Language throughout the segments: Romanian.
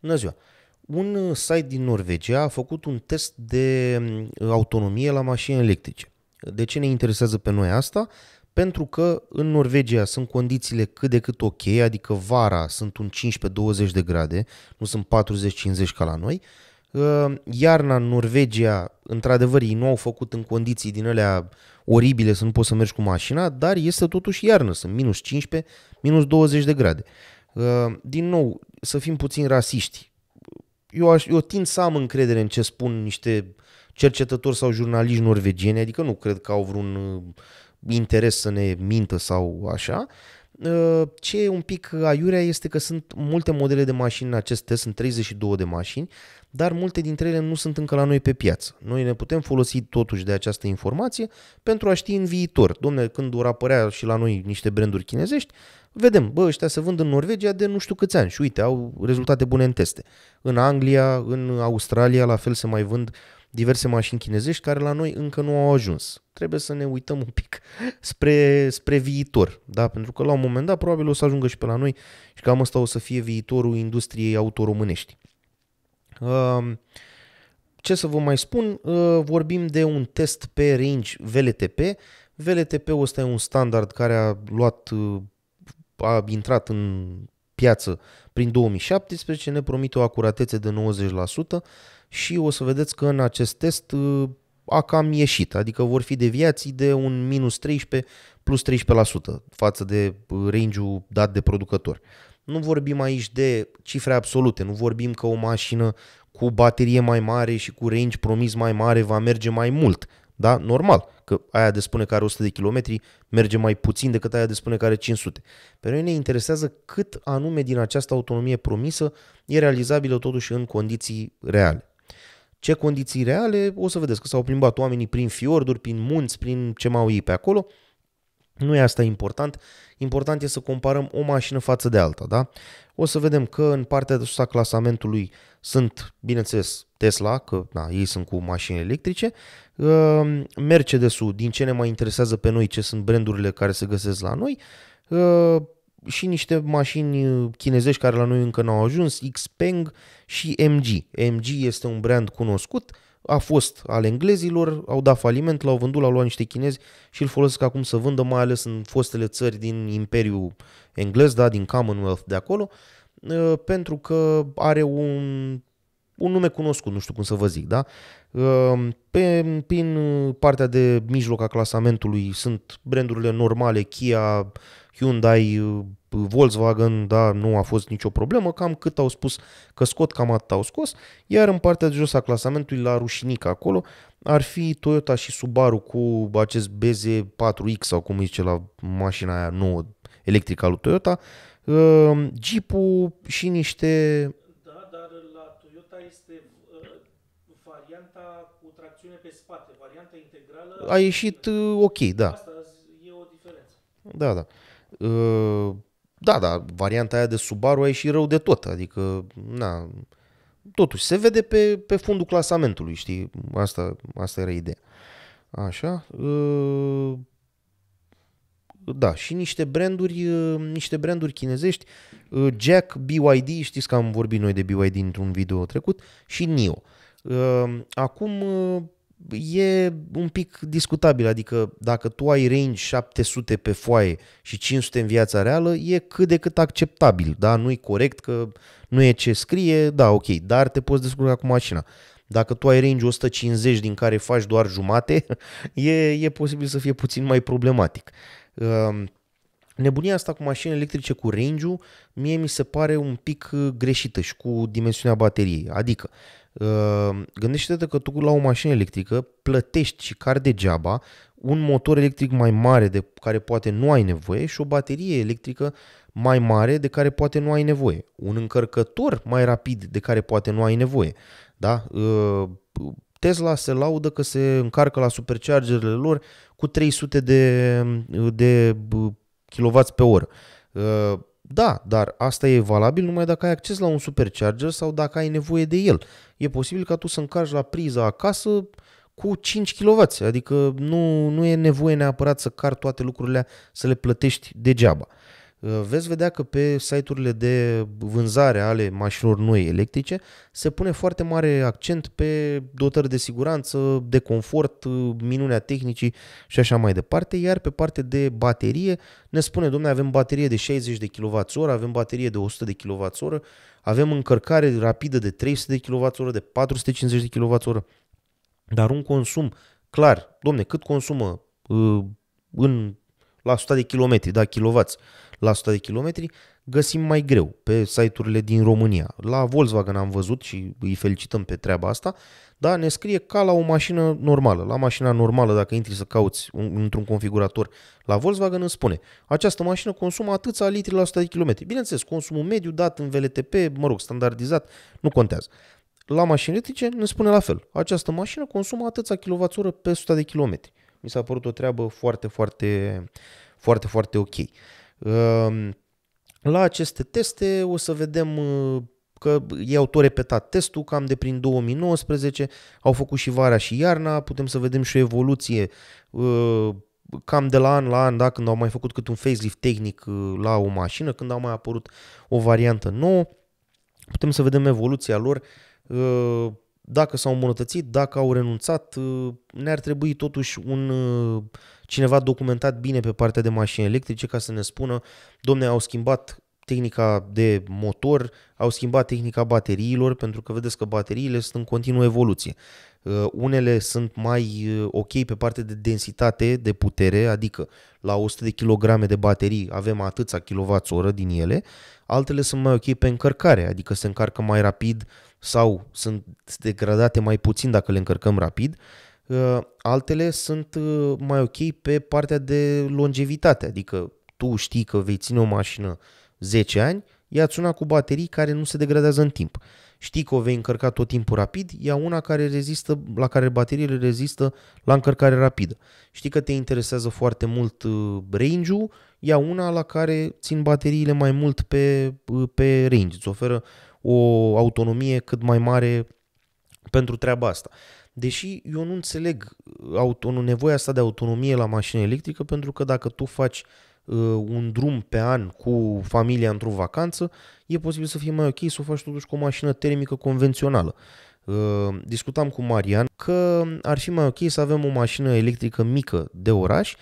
Bună ziua! Un uh, site din Norvegia a făcut un test de mm, autonomie la mașini electrice. De ce ne interesează pe noi asta? Pentru că în Norvegia sunt condițiile cât de cât ok, adică vara sunt un 15-20 de grade, nu sunt 40-50 ca la noi. Uh, iarna în Norvegia, într-adevăr, ei nu au făcut în condiții din alea oribile să nu poți să mergi cu mașina, dar este totuși iarnă, sunt minus 15, minus 20 de grade. Uh, din nou, să fim puțin rasiști. Eu, aș, eu tind să am încredere în ce spun niște cercetători sau jurnaliști norvegieni, adică nu cred că au vreun uh, interes să ne mintă sau așa, Uh, ce e un pic aiurea este că sunt multe modele de mașini în acest test, sunt 32 de mașini, dar multe dintre ele nu sunt încă la noi pe piață. Noi ne putem folosi totuși de această informație pentru a ști în viitor. Domne, când vor apărea și la noi niște branduri chinezești, vedem, bă, ăștia se vând în Norvegia de nu știu câți ani și uite, au rezultate bune în teste. În Anglia, în Australia, la fel se mai vând uh, diverse mașini chinezești care la noi încă nu au ajuns. Trebuie să ne uităm un pic spre, spre viitor, da? pentru că la un moment dat probabil o să ajungă și pe la noi și cam asta o să fie viitorul industriei autoromânești. Um, ce să vă mai spun, uh, vorbim de un test pe range VLTP. VLTP ăsta e un standard care a luat uh, a intrat în piață prin 2017 ne promite o acuratețe de 90% și o să vedeți că în acest test uh, a cam ieșit, adică vor fi deviații de un minus 13 plus 13% față de uh, range dat de producător. Nu vorbim aici de cifre absolute, nu vorbim că o mașină cu baterie mai mare și cu range promis mai mare va merge mai mult, da? Normal că aia de spune că are 100 de kilometri merge mai puțin decât aia de spune că are 500. Pe noi ne interesează cât anume din această autonomie promisă e realizabilă totuși în condiții reale. Ce condiții reale? O să vedeți că s-au plimbat oamenii prin fiorduri, prin munți, prin ce mai au ei pe acolo – nu e asta important, important e să comparăm o mașină față de alta, da? O să vedem că în partea de sus a clasamentului sunt, bineînțeles, Tesla, că da, ei sunt cu mașini electrice, ehm, Mercedes-ul, din ce ne mai interesează pe noi, ce sunt brandurile care se găsesc la noi, ehm, și niște mașini chinezești care la noi încă n-au ajuns, Xpeng și MG. MG este un brand cunoscut, a fost al englezilor, au dat faliment, l-au vândut, l-au luat niște chinezi și îl folosesc acum să vândă, mai ales în fostele țări din Imperiul Englez, da, din Commonwealth de acolo, ă, pentru că are un, un nume cunoscut, nu știu cum să vă zic, da? Ă, pe, prin partea de mijloc a clasamentului sunt brandurile normale, Kia, Hyundai, uh, Volkswagen, da, nu a fost nicio problemă, cam cât au spus că scot, cam atât au scos, iar în partea de jos a clasamentului, la rușinică acolo, ar fi Toyota și Subaru cu acest BZ4X sau cum zice la mașina aia nouă electrică lui Toyota, uh, Jeep-ul și niște... Da, dar la Toyota este uh, varianta cu tracțiune pe spate, varianta integrală... A ieșit ok, da. Asta e o diferență. Da, da. Uh, Uh, da, da, varianta aia de Subaru ai și rău de tot, adică, na, totuși, se vede pe, pe fundul clasamentului, știi, asta, asta era ideea. Așa, uh, da, și niște branduri, uh, niște branduri chinezești, Jack, BYD, știți că am vorbit noi de BYD într-un video trecut, și NIO. Acum e un pic discutabil, adică dacă tu ai range 700 pe foaie și 500 în viața reală, e cât de cât acceptabil, da? Nu-i corect că nu e ce scrie, da, ok, dar te poți descurca cu mașina. Dacă tu ai range 150 din care faci doar jumate, e, e posibil să fie puțin mai problematic. Ehm, nebunia asta cu mașini electrice cu range mie mi se pare un pic greșită și cu dimensiunea bateriei. Adică, Ehm, gândește-te că tu la o mașină electrică plătești și car degeaba un motor electric mai mare de care poate nu ai nevoie și o baterie electrică mai mare de care poate nu ai nevoie. Un încărcător mai rapid de care poate nu ai nevoie. Da? Ehm, Tesla se laudă că se încarcă la superchargerele lor cu 300 de, de kW pe oră. Ehm, da, dar asta e valabil numai dacă ai acces la un supercharger sau dacă ai nevoie de el. E posibil ca tu să încarci la priza acasă cu 5 kW, adică nu, nu e nevoie neapărat să car toate lucrurile, să le plătești degeaba. Uh, veți vedea că pe site-urile de vânzare ale mașinilor noi electrice se pune foarte mare accent pe dotări de siguranță, de confort, uh, minunea tehnicii și așa mai departe, iar pe parte de baterie ne spune, domnule, avem baterie de 60 de kWh, avem baterie de 100 de kWh, avem încărcare rapidă de 300 de kWh, de 450 de kWh, dar un consum clar, domne, cât consumă uh, în la 100 de kilometri, da, kilovați la 100 de kilometri, găsim mai greu pe site-urile din România. La Volkswagen am văzut și îi felicităm pe treaba asta, dar ne scrie ca la o mașină normală. La mașina normală, dacă intri să cauți un, într-un configurator la Volkswagen, îmi spune această mașină consumă atâția litri la 100 de kilometri. Bineînțeles, consumul mediu dat în VLTP, mă rog, standardizat, nu contează. La mașini electrice ne spune la fel. Această mașină consumă atâția kWh pe 100 de kilometri mi s-a părut o treabă foarte, foarte, foarte, foarte ok. Ehm, la aceste teste o să vedem uh, că ei au tot repetat testul cam de prin 2019, au făcut și vara și iarna, putem să vedem și o evoluție uh, cam de la an la an, da, când au mai făcut cât un facelift tehnic uh, la o mașină, când au mai apărut o variantă nouă, putem să vedem evoluția lor dacă s-au îmbunătățit, dacă au renunțat, uh, ne-ar trebui totuși un uh, cineva documentat bine pe partea de mașini electrice ca să ne spună, domne, au schimbat tehnica de motor, au schimbat tehnica bateriilor, pentru că vedeți că bateriile sunt în continuă evoluție. Uh, unele sunt mai ok pe partea de densitate de putere, adică la 100 de kg de baterii avem atâția kWh din ele, altele sunt mai ok pe încărcare, adică se încarcă mai rapid sau sunt degradate mai puțin dacă le încărcăm rapid, uh, altele sunt uh, mai ok pe partea de longevitate, adică tu știi că vei ține o mașină 10 ani, ia-ți una cu baterii care nu se degradează în timp. Știi că o vei încărca tot timpul rapid, ia una care rezistă, la care bateriile rezistă la încărcare rapidă. Știi că te interesează foarte mult uh, range-ul, ia una la care țin bateriile mai mult pe, pe range. Îți oferă o autonomie cât mai mare pentru treaba asta. Deși eu nu înțeleg autonom, nevoia asta de autonomie la mașină electrică, pentru că dacă tu faci uh, un drum pe an cu familia într-o vacanță, e posibil să fie mai ok să o faci totuși cu o mașină termică convențională. Uh, discutam cu Marian că ar fi mai ok să avem o mașină electrică mică de oraș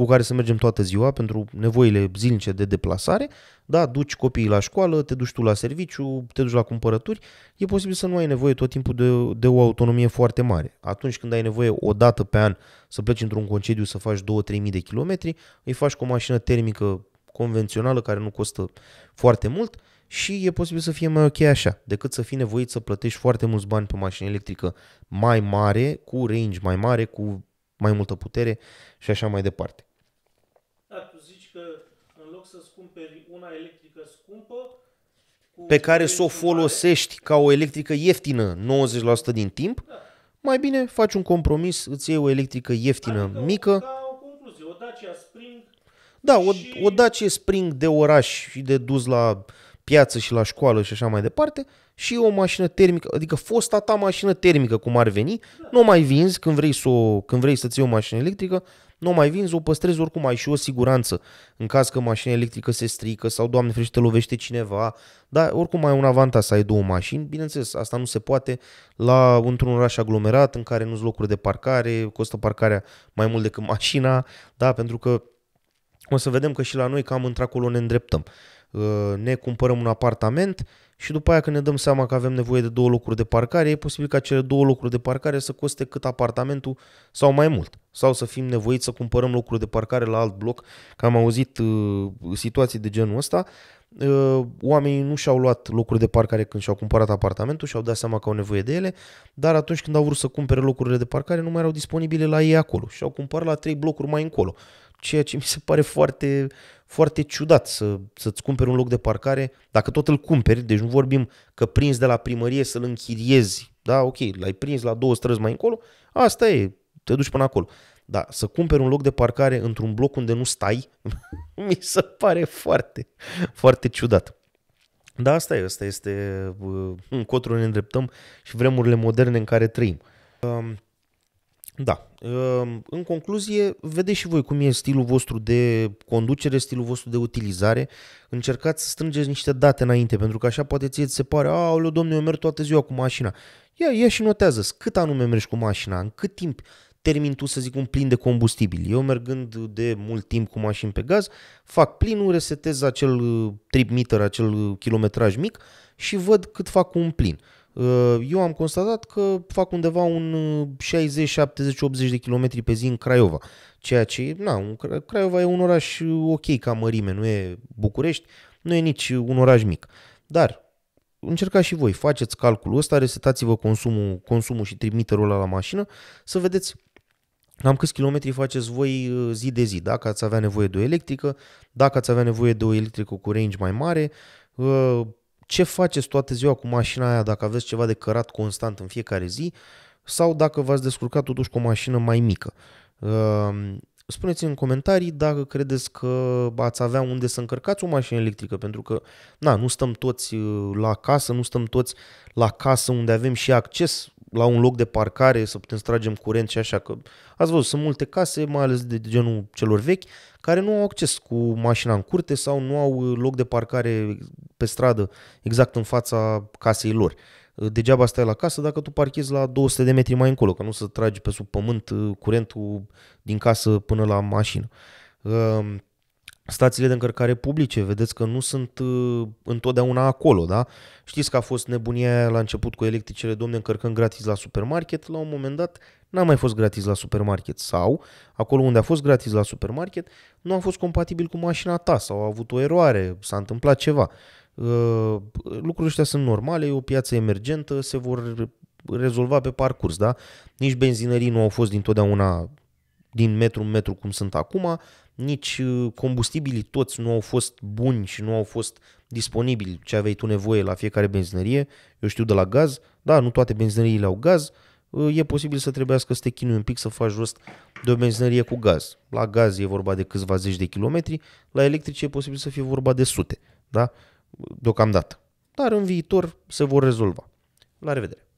cu care să mergem toată ziua pentru nevoile zilnice de deplasare, da, duci copiii la școală, te duci tu la serviciu, te duci la cumpărături, e posibil să nu ai nevoie tot timpul de, de o autonomie foarte mare. Atunci când ai nevoie o dată pe an să pleci într-un concediu să faci 2-3 mii de kilometri, îi faci cu o mașină termică convențională care nu costă foarte mult și e posibil să fie mai ok așa, decât să fii nevoit să plătești foarte mulți bani pe mașină electrică mai mare, cu range mai mare, cu mai multă putere și așa mai departe să-ți cumperi una electrică scumpă pe care să o folosești mare. ca o electrică ieftină 90% din timp, da. mai bine faci un compromis, îți iei o electrică ieftină, adică mică. Ca o concluzie, o Dacia Spring. Da, o, și... o Dacia Spring de oraș și de dus la piață și la școală și așa mai departe și o mașină termică, adică fosta ta mașină termică, cum ar veni, da. nu o mai vinzi când vrei, să o, când vrei să-ți iei o mașină electrică, nu o mai vinzi, o păstrezi oricum, ai și o siguranță în caz că mașina electrică se strică sau, Doamne ferește, lovește cineva, dar oricum ai un avantaj să ai două mașini, bineînțeles, asta nu se poate la, într-un oraș aglomerat în care nu ți locuri de parcare, costă parcarea mai mult decât mașina, da, pentru că o să vedem că și la noi cam într-acolo ne îndreptăm. Ă, ne cumpărăm un apartament și după aia când ne dăm seama că avem nevoie de două locuri de parcare, e posibil ca cele două locuri de parcare să coste cât apartamentul sau mai mult. Sau să fim nevoiți să cumpărăm locuri de parcare la alt bloc, că am auzit uh, situații de genul ăsta. Uh, oamenii nu și-au luat locuri de parcare când și-au cumpărat apartamentul și-au dat seama că au nevoie de ele, dar atunci când au vrut să cumpere locurile de parcare nu mai erau disponibile la ei acolo și au cumpărat la trei blocuri mai încolo, ceea ce mi se pare foarte, foarte ciudat să, să-ți cumperi un loc de parcare. Dacă tot îl cumperi, deci nu vorbim că prins de la primărie să-l închiriezi, da, ok, l-ai prins la două străzi mai încolo, asta e, te duci până acolo. Dar să cumperi un loc de parcare într-un bloc unde nu stai, mi se pare foarte, foarte ciudat. Da, asta e, asta este uh, încotro ne îndreptăm și vremurile moderne în care trăim. Um, da, Ehm, în concluzie, vedeți și voi cum e stilul vostru de conducere, stilul vostru de utilizare. Încercați să strângeți niște date înainte, pentru că așa poate ție ți se pare, aoleu, domnule, eu merg toată ziua cu mașina. Ia, ia și notează cât anume mergi cu mașina, în cât timp termin tu, să zic, un plin de combustibil. Eu mergând de mult timp cu mașini pe gaz, fac plinul, resetez acel trip meter, acel kilometraj mic și văd cât fac cu un plin. Uh, eu am constatat că fac undeva un 60, 70, 80 de km pe zi în Craiova, ceea ce, na, Craiova e un oraș uh, ok ca mărime, nu e București, nu e nici un oraș mic. Dar încercați și voi, faceți calculul ăsta, resetați-vă consumul, consumul și trimiterul ăla la mașină, să vedeți cam câți kilometri faceți voi uh, zi de zi, dacă ați avea nevoie de o electrică, dacă ați avea nevoie de o electrică cu range mai mare, ce faceți toată ziua cu mașina aia dacă aveți ceva de cărat constant în fiecare zi sau dacă v-ați descurcat totuși cu o mașină mai mică. Ehm, spuneți în comentarii dacă credeți că ați avea unde să încărcați o mașină electrică, pentru că na, nu stăm toți uh, la casă, nu stăm toți la casă unde avem și acces la un loc de parcare să putem stragem curent și așa. Că ați văzut, sunt multe case, mai ales de genul celor vechi, care nu au acces cu mașina în curte sau nu au loc de parcare pe stradă exact în fața casei lor. Degeaba stai la casă dacă tu parchezi la 200 de metri mai încolo, că nu să tragi pe sub pământ curentul din casă până la mașină. Ehm, stațiile de încărcare publice, vedeți că nu sunt uh, întotdeauna acolo, da? Știți că a fost nebunia la început cu electricele, domne, încărcăm gratis la supermarket, la un moment dat n-a mai fost gratis la supermarket sau acolo unde a fost gratis la supermarket nu a fost compatibil cu mașina ta sau a avut o eroare, s-a întâmplat ceva. Uh, lucrurile ăștia sunt normale, e o piață emergentă, se vor rezolva pe parcurs, da? Nici benzinării nu au fost dintotdeauna din metru în metru cum sunt acum, nici uh, combustibilii toți nu au fost buni și nu au fost disponibili ce aveai tu nevoie la fiecare benzinărie. Eu știu de la gaz, da, nu toate benzinăriile au gaz, uh, e posibil să trebuiască să te chinui un pic să faci rost de o benzinărie cu gaz. La gaz e vorba de câțiva zeci de kilometri, la electrice e posibil să fie vorba de sute, da? Deocamdată. Dar în viitor se vor rezolva. La revedere!